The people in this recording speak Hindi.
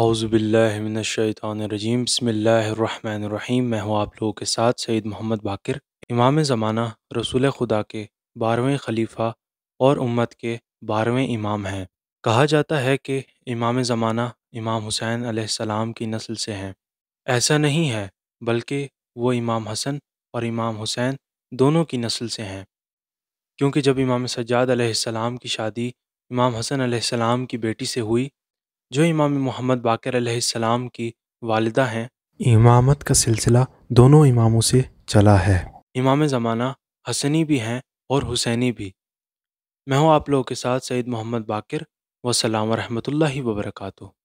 अज़बिल्लिमिनशैतरजीम बसमीम मैं हूँ आप लोगों के साथ सईद मोहम्मद बाकर इमाम ज़माना रसूल खुदा के बारहवें खलीफ़ा और उम्मत के बारहवें इमाम हैं कहा जाता है कि इमाम ज़माना इमाम हुसैन आसमाम की नस्ल से हैं ऐसा नहीं है बल्कि वो इमाम हसन और इमाम हुसैन दोनों की नस्ल से हैं क्योंकि जब इमाम सज्जाद की शादी इमाम हसन आसमाम की बेटी से हुई जो इमाम मोहम्मद बाकर सलाम की वालदा हैं इमामत का सिलसिला दोनों इमामों से चला है इमाम ज़माना हसनी भी हैं और हुसैनी भी मैं हूँ आप लोगों के साथ सईद मोहम्मद बाकर वरहमत वरहमल वबरकू